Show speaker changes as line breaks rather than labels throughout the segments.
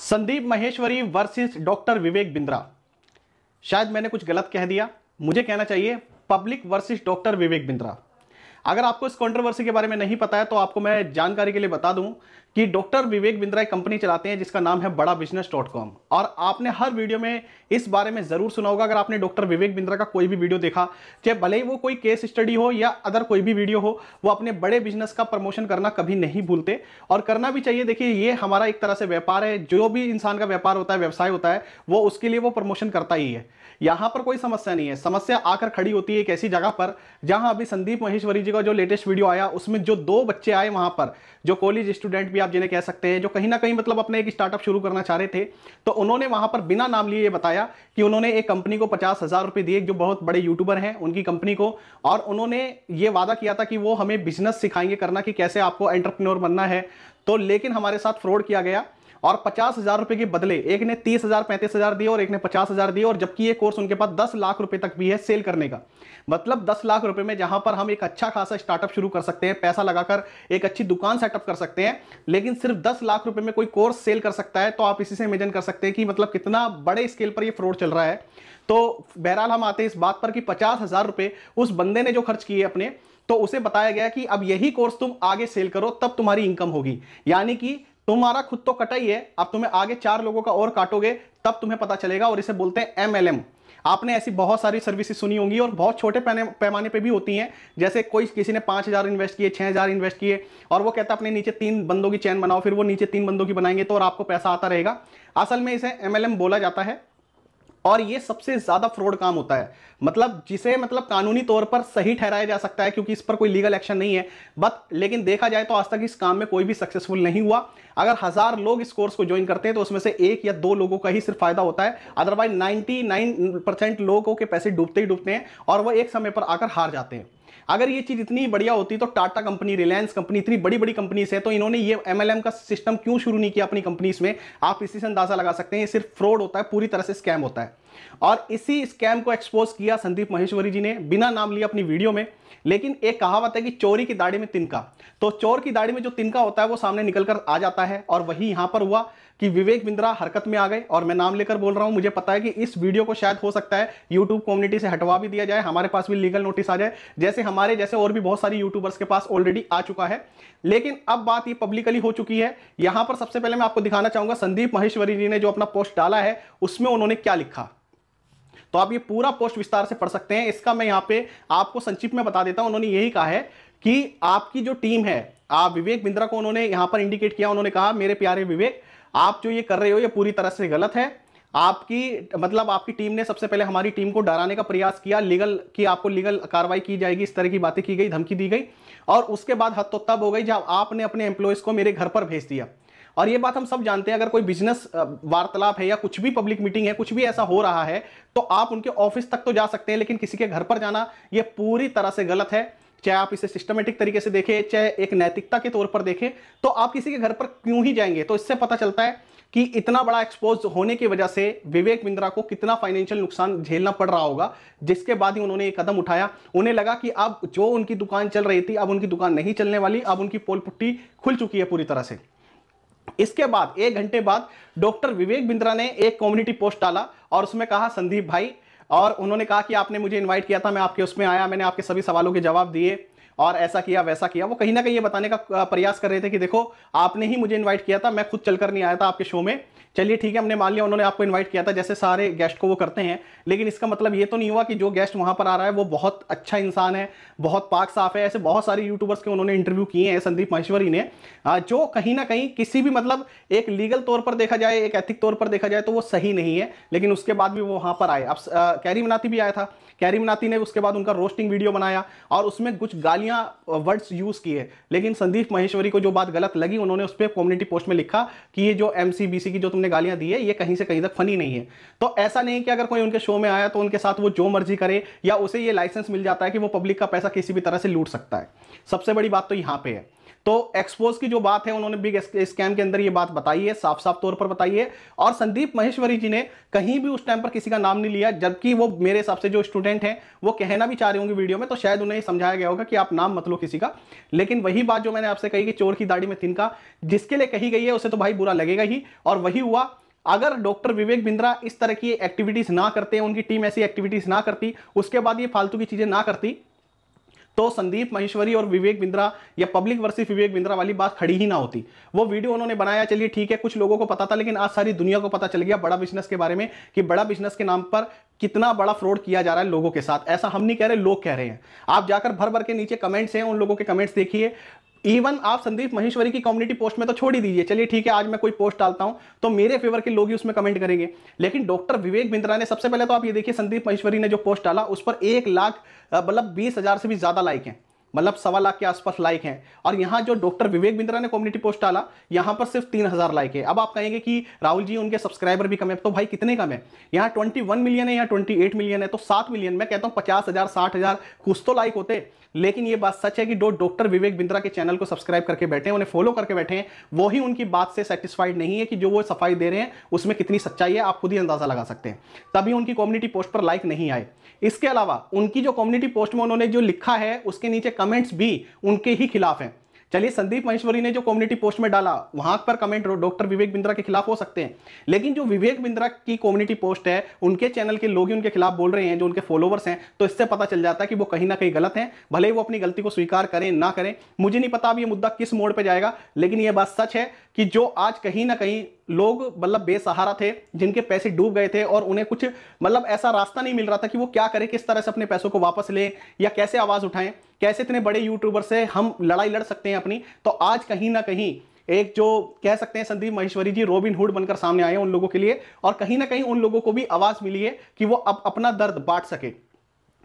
Sandeep Maheshwari versus doctor Vivek Bindra शायद मैंने कुछ गलत कह दिया मुझे कहना चाहिए public versus doctor Vivek Bindra अगर आपको इस कॉन्ट्रोवर्सी के बारे में नहीं पता है तो आपको मैं जानकारी के लिए बता दूं कि डॉक्टर विवेक बिंद्रा एक कंपनी चलाते हैं जिसका नाम है बड़ा बिजनेस डॉट कॉम और आपने हर वीडियो में इस बारे में ज़रूर सुना होगा अगर आपने डॉक्टर विवेक बिंद्रा का कोई भी वीडियो देखा चाहे भले ही वो कोई केस स्टडी हो या अदर कोई भी वीडियो हो वो अपने बड़े बिजनेस का प्रमोशन करना कभी नहीं भूलते और करना भी चाहिए देखिए ये हमारा एक तरह से व्यापार है जो भी इंसान का व्यापार होता है व्यवसाय होता है वो उसके लिए वो प्रमोशन करता ही है यहाँ पर कोई समस्या नहीं है समस्या आकर खड़ी होती है एक ऐसी जगह पर जहाँ अभी संदीप महेश्वरी जी का जो लेटेस्ट वीडियो आया उसमें जो दो बच्चे आए वहाँ पर जो कॉलेज स्टूडेंट भी आप जिन्हें कह सकते हैं जो कहीं ना कहीं मतलब अपने एक स्टार्टअप शुरू करना चाह रहे थे तो उन्होंने वहाँ पर बिना नाम लिए ये बताया कि उन्होंने एक कंपनी को पचास हज़ार रुपये दिए जो बहुत बड़े यूट्यूबर हैं उनकी कंपनी को और उन्होंने ये वादा किया था कि वो हमें बिजनेस सिखाएंगे करना कि कैसे आपको एंटरप्रेन्योर बनना है तो लेकिन हमारे साथ फ्रॉड किया गया और पचास हजार रुपए के बदले एक ने तीस हजार पैंतीस हजार दिए और एक ने पचास हजार दिए और जबकि ये कोर्स उनके पास दस लाख रुपए तक भी है सेल करने का मतलब दस लाख रुपए में जहां पर हम एक अच्छा खासा स्टार्टअप शुरू कर सकते हैं पैसा लगाकर एक अच्छी दुकान सेटअप कर सकते हैं लेकिन सिर्फ दस लाख रुपए में कोई कोर्स सेल कर सकता है तो आप इसी से इमेजन कर सकते हैं कि मतलब कितना बड़े स्केल पर यह फ्रॉड चल रहा है तो बहरहाल हम आते हैं इस बात पर कि पचास हजार रुपए उस बंदे ने जो खर्च किए अपने तो उसे बताया गया कि अब यही कोर्स तुम आगे सेल करो तब तुम्हारी इनकम होगी यानी कि तुम्हारा खुद तो कटा ही है अब तुम्हें आगे चार लोगों का और काटोगे तब तुम्हें पता चलेगा और इसे बोलते हैं एम आपने ऐसी बहुत सारी सर्विसेज सुनी होंगी और बहुत छोटे पैमाने पे भी होती हैं जैसे कोई किसी ने पाँच हज़ार इन्वेस्ट किए छः हज़ार इन्वेस्ट किए और वो कहता है अपने नीचे तीन बंदों की चैन बनाओ फिर वो नीचे तीन बंदों की बनाएंगे तो और आपको पैसा आता रहेगा असल में इसे एम बोला जाता है और ये सबसे ज़्यादा फ्रॉड काम होता है मतलब जिसे मतलब कानूनी तौर पर सही ठहराया जा सकता है क्योंकि इस पर कोई लीगल एक्शन नहीं है बट लेकिन देखा जाए तो आज तक इस काम में कोई भी सक्सेसफुल नहीं हुआ अगर हज़ार लोग इस कोर्स को ज्वाइन करते हैं तो उसमें से एक या दो लोगों का ही सिर्फ फायदा होता है अदरवाइज नाइन्टी लोगों के पैसे डूबते ही डूबते हैं और वह एक समय पर आकर हार जाते हैं अगर ये चीज़ इतनी बढ़िया होती तो टाटा कंपनी रिलायंस कंपनी इतनी बड़ी बड़ी कंपनीज है तो इन्होंने ये एमएलएम का सिस्टम क्यों शुरू नहीं किया अपनी कंपनीज में आप इसी से अंदाजा लगा सकते हैं ये सिर्फ फ्रॉड होता है पूरी तरह से स्कैम होता है और इसी स्कैम को एक्सपोज किया संदीप महेश्वरी जी ने बिना नाम लिया अपनी वीडियो में लेकिन एक कहावत है कि चोरी की दाढ़ी में तिनका तो चोर की दाढ़ी में जो तिनका होता है वो सामने निकलकर आ जाता है और वही यहां पर हुआ कि विवेक बिंद्रा हरकत में आ गए और मैं नाम लेकर बोल रहा हूं मुझे पता है कि इस वीडियो को शायद हो सकता है यूट्यूब कम्युनिटी से हटवा भी दिया जाए हमारे पास भी लीगल नोटिस आ जाए जैसे हमारे जैसे और भी बहुत सारी यूट्यूबर्स के पास ऑलरेडी आ चुका है लेकिन अब बात ये पब्लिकली हो चुकी है यहां पर सबसे पहले मैं आपको दिखाना चाहूंगा संदीप महेश्वरी जी ने जो अपना पोस्ट डाला है उसमें उन्होंने क्या लिखा तो आप ये पूरा पोस्ट विस्तार से पढ़ सकते हैं इसका मैं यहाँ पे आपको संक्षिप्त में बता देता हूं उन्होंने यही कहा है कि आपकी जो टीम है आप विवेक बिंद्रा को उन्होंने यहां पर इंडिकेट किया उन्होंने कहा मेरे प्यारे विवेक आप जो ये कर रहे हो ये पूरी तरह से गलत है आपकी मतलब आपकी टीम ने सबसे पहले हमारी टीम को डराने का प्रयास किया लीगल कि आपको लीगल कार्रवाई की जाएगी इस तरह की बातें की गई धमकी दी गई और उसके बाद हद तो तब हो गई जब आपने अपने एम्प्लॉयज़ को मेरे घर पर भेज दिया और ये बात हम सब जानते हैं अगर कोई बिजनेस वार्तालाप है या कुछ भी पब्लिक मीटिंग है कुछ भी ऐसा हो रहा है तो आप उनके ऑफिस तक तो जा सकते हैं लेकिन किसी के घर पर जाना ये पूरी तरह से गलत है चाहे आप इसे सिस्टमेटिक तरीके से देखें चाहे एक नैतिकता के तौर पर देखें तो आप किसी के घर पर क्यों ही जाएंगे तो इससे पता चलता है कि इतना बड़ा एक्सपोज होने की वजह से विवेक बिंद्रा को कितना फाइनेंशियल नुकसान झेलना पड़ रहा होगा जिसके बाद ही उन्होंने ये कदम उठाया उन्हें लगा कि अब जो उनकी दुकान चल रही थी अब उनकी दुकान नहीं चलने वाली अब उनकी पोल पुट्टी खुल चुकी है पूरी तरह से इसके बाद एक घंटे बाद डॉक्टर विवेक बिंद्रा ने एक कम्युनिटी पोस्ट डाला और उसमें कहा संदीप भाई और उन्होंने कहा कि आपने मुझे इन्वाइट किया था मैं आपके उसमें आया मैंने आपके सभी सवालों के जवाब दिए और ऐसा किया वैसा किया वो कहीं ना कहीं ये बताने का प्रयास कर रहे थे कि देखो आपने ही मुझे इन्वाइट किया था मैं खुद चलकर नहीं आया था आपके शो में चलिए ठीक है हमने मान लिया उन्होंने आपको इनवाइट किया था जैसे सारे गेस्ट को वो करते हैं लेकिन इसका मतलब ये तो नहीं हुआ कि जो गेस्ट वहाँ पर आ रहा है वो बहुत अच्छा इंसान है बहुत पाक साफ है ऐसे बहुत सारे यूट्यूबर्स के उन्होंने इंटरव्यू किए हैं संदीप महेश्वरी ने जो कहीं ना कहीं किसी भी मतलब एक लीगल तौर पर देखा जाए एक एथिक तौर पर देखा जाए तो वो सही नहीं है लेकिन उसके बाद भी वो वहाँ पर आए अब कैरी मनाती भी आया था कैरी मनाती ने उसके बाद उनका रोस्टिंग वीडियो बनाया और उसमें कुछ गालियां वर्ड्स यूज़ किए लेकिन संदीप महेश्वरी को जो बात गलत लगी उन्होंने उस पर कम्युनिटी पोस्ट में लिखा कि ये जो एम की जो तुमने गालियां दी है ये कहीं से कहीं तक फनी नहीं है तो ऐसा नहीं कि अगर कोई उनके शो में आया तो उनके साथ वो जो मर्जी करे या उसे ये लाइसेंस मिल जाता है कि वो पब्लिक का पैसा किसी भी तरह से लूट सकता है सबसे बड़ी बात तो यहाँ पे है तो एक्सपोज की जो बात है उन्होंने बिग स्कैम के अंदर ये बात बताई है साफ साफ तौर पर बताई है और संदीप महेश्वरी जी ने कहीं भी उस टाइम पर किसी का नाम नहीं लिया जबकि वो मेरे हिसाब से जो स्टूडेंट हैं वो कहना भी चाह रहे होंगे वीडियो में तो शायद उन्हें समझाया गया होगा कि आप नाम मत लो किसी का लेकिन वही बात जो मैंने आपसे कही कि चोर की दाढ़ी में तिनका जिसके लिए कही गई है उसे तो भाई बुरा लगेगा ही और वही हुआ अगर डॉक्टर विवेक बिंद्रा इस तरह की एक्टिविटीज ना करते उनकी टीम ऐसी एक्टिविटीज ना करती उसके बाद ये फालतू की चीजें ना करती तो संदीप महेश्वरी और विवेक बिंद्रा या पब्लिक वर्सेस विवेक बिंद्रा वाली बात खड़ी ही ना होती वो वीडियो उन्होंने बनाया चलिए ठीक है कुछ लोगों को पता था लेकिन आज सारी दुनिया को पता चल गया बड़ा बिजनेस के बारे में कि बड़ा बिजनेस के नाम पर कितना बड़ा फ्रॉड किया जा रहा है लोगों के साथ ऐसा हम नहीं कह रहे लोग कह रहे हैं आप जाकर भर भर के नीचे कमेंट्स हैं उन लोगों के कमेंट्स देखिए इवन आप संदीप महेश्वरी की कम्युनिटी पोस्ट में तो छोड़ ही दीजिए चलिए ठीक है आज मैं कोई पोस्ट डालता हूं तो मेरे फेवर के लोग ही उसमें कमेंट करेंगे लेकिन डॉक्टर विवेक बिंद्रा ने सबसे पहले तो आप ये देखिए संदीप महेश्वरी ने जो पोस्ट डाला उस पर एक लाख मतलब बीस हजार से भी ज्यादा लाइक है मतलब सवा लाख के आसपास लाइक हैं और यहाँ जो डॉक्टर विवेक बिंद्रा ने कम्युनिटी पोस्ट डाला यहाँ पर सिर्फ तीन हज़ार लाइक है अब आप कहेंगे कि राहुल जी उनके सब्सक्राइबर भी कम है तो भाई कितने कम है यहाँ ट्वेंटी वन मिलियन है यहाँ ट्वेंटी एट मिलियन है तो सात मिलियन मैं कहता हूँ पचास हज़ार साठ हज़ार कुछ तो लाइक होते लेकिन ये बात सच है कि जो डॉक्टर विवेक बिंद्रा के चैनल को सब्सक्राइब करके बैठे हैं उन्हें फॉलो करके बैठे हैं वही उनकी बात से सेटिस्फाइड नहीं है कि जो वो सफाई दे रहे हैं उसमें कितनी सच्चाई है आप खुद ही अंदाजा लगा सकते हैं तभी उनकी कम्युनिटी पोस्ट पर लाइक नहीं आए इसके अलावा उनकी जो कम्युनिटी पोस्ट में उन्होंने जो लिखा है उसके नीचे कम कमेंट्स भी उनके ही खिलाफ हैं चलिए संदीप महेश्वरी ने जो कम्युनिटी पोस्ट में डाला वहां पर कमेंट डॉक्टर विवेक बिंद्रा के खिलाफ हो सकते हैं लेकिन जो विवेक बिंद्रा की कम्युनिटी पोस्ट है उनके चैनल के लोग ही उनके खिलाफ बोल रहे हैं जो उनके फॉलोवर्स हैं तो इससे पता चल जाता है कि वो कहीं ना कहीं गलत हैं भले वो अपनी गलती को स्वीकार करें ना करें मुझे नहीं पता अब ये मुद्दा किस मोड़ पर जाएगा लेकिन ये बात सच है कि जो आज कहीं ना कहीं लोग मतलब बेसहारा थे जिनके पैसे डूब गए थे और उन्हें कुछ मतलब ऐसा रास्ता नहीं मिल रहा था कि वो क्या करें किस तरह से अपने पैसों को वापस लें या कैसे आवाज़ उठाएं कैसे इतने बड़े यूट्यूबर से हम लड़ाई लड़ सकते हैं अपनी तो आज कहीं ना कहीं एक जो कह सकते हैं संदीप महेश्वरी जी रॉबिन हुड बनकर सामने आए उन लोगों के लिए और कहीं ना कहीं उन लोगों को भी आवाज़ मिली है कि वो अब अपना दर्द बांट सके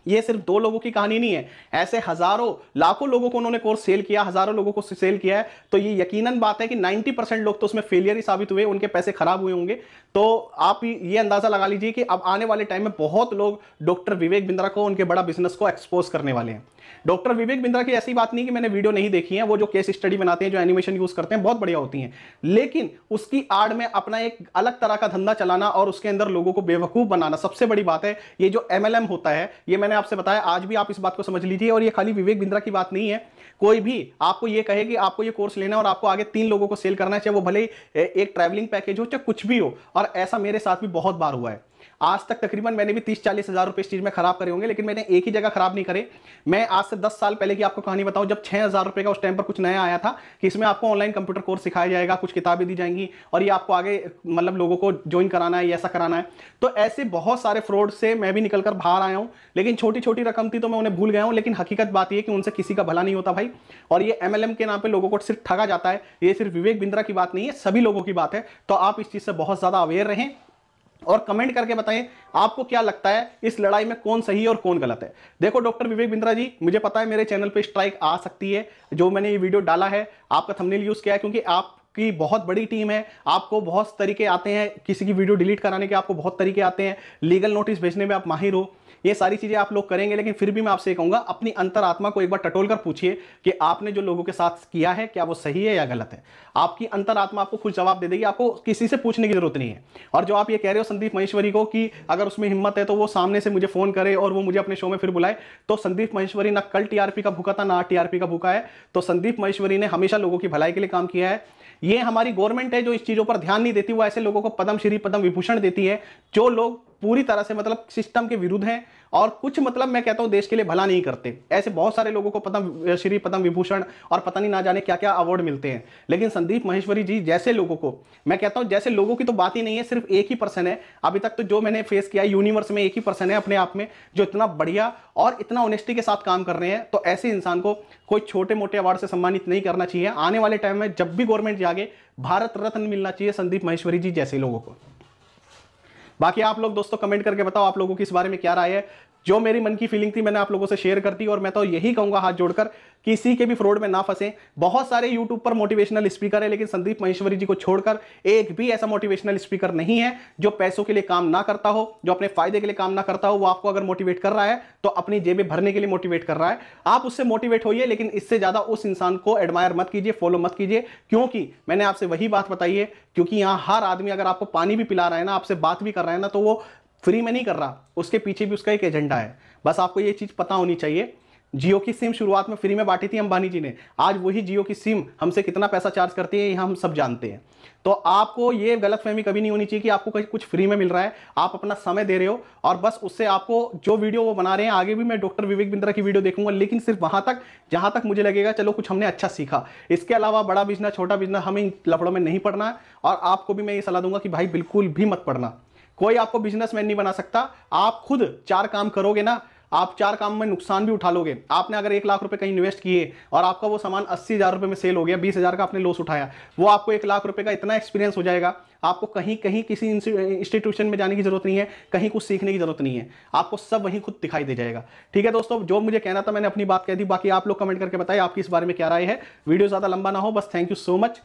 ये सिर्फ दो लोगों की कहानी नहीं है ऐसे हजारों लाखों लोगों को उन्होंने कोर्स सेल किया हजारों लोगों को सेल किया है तो ये यकीनन बात है कि 90 परसेंट लोग तो उसमें फेलियर ही साबित हुए उनके पैसे खराब हुए होंगे तो आप ये अंदाजा लगा लीजिए कि अब आने वाले टाइम में बहुत लोग डॉक्टर विवेक बिंद्रा को उनके बड़ा बिजनेस को एक्सपोज करने वाले हैं डॉक्टर विवेक बिंद्रा की ऐसी बात नहीं कि मैंने वीडियो नहीं देखी है वो जो केस स्टडी बनाते हैं जो एनिमेशन यूज करते हैं बहुत बढ़िया होती हैं लेकिन उसकी आड़ में अपना एक अलग तरह का धंधा चलाना और उसके अंदर लोगों को बेवकूफ बनाना सबसे बड़ी बात है ये जो एमएलएम होता है ये मैंने मैंने आपसे बताया आज भी आप इस बात को समझ लीजिए और ये खाली विवेक बिंद्रा की बात नहीं है कोई भी आपको ये कहे कि आपको ये कोर्स लेना है और आपको आगे तीन लोगों को सेल करना है चाहे वो भले ही एक ट्रैवलिंग पैकेज हो चाहे कुछ भी हो और ऐसा मेरे साथ भी बहुत बार हुआ है आज तक तकरीबन मैंने भी तीस चालीस हज़ार रुपये इस चीज़ में ख़राब करे होंगे लेकिन मैंने एक ही जगह ख़राब नहीं करे मैं आज से दस साल पहले की आपको कहानी बताऊं जब छः हज़ार रुपये का उस टाइम पर कुछ नया आया था कि इसमें आपको ऑनलाइन कंप्यूटर कोर्स सिखाया जाएगा कुछ किताबें दी जाएंगी और ये आपको आगे मतलब लोगों को ज्वाइन कराना है ऐसा कराना है तो ऐसे बहुत सारे फ्रॉड से मैं भी निकल बाहर आया हूँ लेकिन छोटी छोटी रकम थी तो मैं उन्हें भूल गया हूँ लेकिन हकीकत बात यह कि उनसे किसी का भला नहीं होता भाई और ये एम के नाम पर लोगों को सिर्फ ठगा जाता है ये सिर्फ विवेक बिंद्रा की बात नहीं है सभी लोगों की बात है तो आप इस चीज़ से बहुत ज़्यादा अवेयर रहें और कमेंट करके बताएं आपको क्या लगता है इस लड़ाई में कौन सही है और कौन गलत है देखो डॉक्टर विवेक बिंद्रा जी मुझे पता है मेरे चैनल पे स्ट्राइक आ सकती है जो मैंने ये वीडियो डाला है आपका थंबनेल यूज़ किया है क्योंकि आप कि बहुत बड़ी टीम है आपको बहुत तरीके आते हैं किसी की वीडियो डिलीट कराने के आपको बहुत तरीके आते हैं लीगल नोटिस भेजने में आप माहिर हो ये सारी चीज़ें आप लोग करेंगे लेकिन फिर भी मैं आपसे कहूँगा अपनी अंतरात्मा को एक बार टटोल कर पूछिए कि आपने जो लोगों के साथ किया है क्या वो सही है या गलत है आपकी अंतरात्मा आपको खुद जवाब दे देगी आपको किसी से पूछने की जरूरत नहीं है और जो आप ये कह रहे हो संदीप महेश्वरी को कि अगर उसमें हिम्मत है तो वो सामने से मुझे फ़ोन करे और वो मुझे अपने शो में फिर बुलाए तो संदीप महेश्वरी ना कल टीआरपी का भूखा था ना टीआरपी का भूखा है तो संदीप महेश्वरी ने हमेशा लोगों की भलाई के लिए काम किया है ये हमारी गवर्नमेंट है जो इस चीज़ों पर ध्यान नहीं देती वो ऐसे लोगों को पद्मश्री पद्म विभूषण देती है जो लोग पूरी तरह से मतलब सिस्टम के विरुद्ध हैं और कुछ मतलब मैं कहता हूँ देश के लिए भला नहीं करते ऐसे बहुत सारे लोगों को पद्म श्री पद्म विभूषण और पता नहीं ना जाने क्या क्या अवार्ड मिलते हैं लेकिन संदीप महेश्वरी जी जैसे लोगों को मैं कहता हूँ जैसे लोगों की तो बात ही नहीं है सिर्फ एक ही पर्सन है अभी तक तो जो मैंने फेस किया यूनिवर्स में एक ही पर्सन है अपने आप में जो इतना बढ़िया और इतना ऑनेस्टी के साथ काम कर रहे हैं तो ऐसे इंसान को कोई छोटे मोटे अवार्ड से सम्मानित नहीं करना चाहिए आने वाले टाइम में जब भी गवर्नमेंट जागे भारत रत्न मिलना चाहिए संदीप महेश्वरी जी जैसे लोगों को बाकी आप लोग दोस्तों कमेंट करके बताओ आप लोगों की इस बारे में क्या राय है जो मेरी मन की फीलिंग थी मैंने आप लोगों से शेयर कर दी और मैं तो यही कहूंगा हाथ जोड़कर किसी के भी फ्रॉड में ना फंसे बहुत सारे यूट्यूब पर मोटिवेशनल स्पीकर है लेकिन संदीप महेश्वरी जी को छोड़कर एक भी ऐसा मोटिवेशनल स्पीकर नहीं है जो पैसों के लिए काम ना करता हो जो अपने फायदे के लिए काम ना करता हो वो आपको अगर मोटिवेट कर रहा है तो अपनी जेबें भरने के लिए मोटिवेट कर रहा है आप उससे मोटिवेट होइए लेकिन इससे ज़्यादा उस इंसान को एडमायर मत कीजिए फॉलो मत कीजिए क्योंकि मैंने आपसे वही बात बताई है क्योंकि यहाँ हर आदमी अगर आपको पानी भी पिला रहा है ना आपसे बात भी कर रहा है ना तो वो फ्री में नहीं कर रहा उसके पीछे भी उसका एक एजेंडा है बस आपको ये चीज़ पता होनी चाहिए जियो की सिम शुरुआत में फ्री में बांटी थी अंबानी जी ने आज वही जियो की सिम हमसे कितना पैसा चार्ज करती है यहाँ हम सब जानते हैं तो आपको ये गलतफहमी कभी नहीं होनी चाहिए कि आपको कुछ फ्री में मिल रहा है आप अपना समय दे रहे हो और बस उससे आपको जो वीडियो वो बना रहे हैं आगे भी मैं डॉक्टर विवेक बिंद्रा की वीडियो देखूंगा लेकिन सिर्फ वहां तक जहां तक मुझे लगेगा चलो कुछ हमने अच्छा सीखा इसके अलावा बड़ा बिजनेस छोटा बिजनेस हमें लफड़ों में नहीं पढ़ना है और आपको भी मैं ये सलाह दूंगा कि भाई बिल्कुल भी मत पड़ना कोई आपको बिजनेसमैन नहीं बना सकता आप खुद चार काम करोगे ना आप चार काम में नुकसान भी उठा लोगे आपने अगर एक लाख रुपए कहीं इन्वेस्ट किए और आपका वो सामान अस्सी हज़ार रुपये में सेल हो गया बीस हज़ार का आपने लॉस उठाया वो आपको एक लाख रुपए का इतना एक्सपीरियंस हो जाएगा आपको कहीं कहीं किसी इंस्टीट्यूशन में जाने की जरूरत नहीं है कहीं कुछ सीखने की जरूरत नहीं है आपको सब वहीं खुद दिखाई दे जाएगा ठीक है दोस्तों जो मुझे कहना था मैंने अपनी बात कह दी बाकी आप लोग कमेंट करके बताइए आपकी इस बारे में क्या राय है वीडियो ज़्यादा लंबा ना हो बस थैंक यू सो मच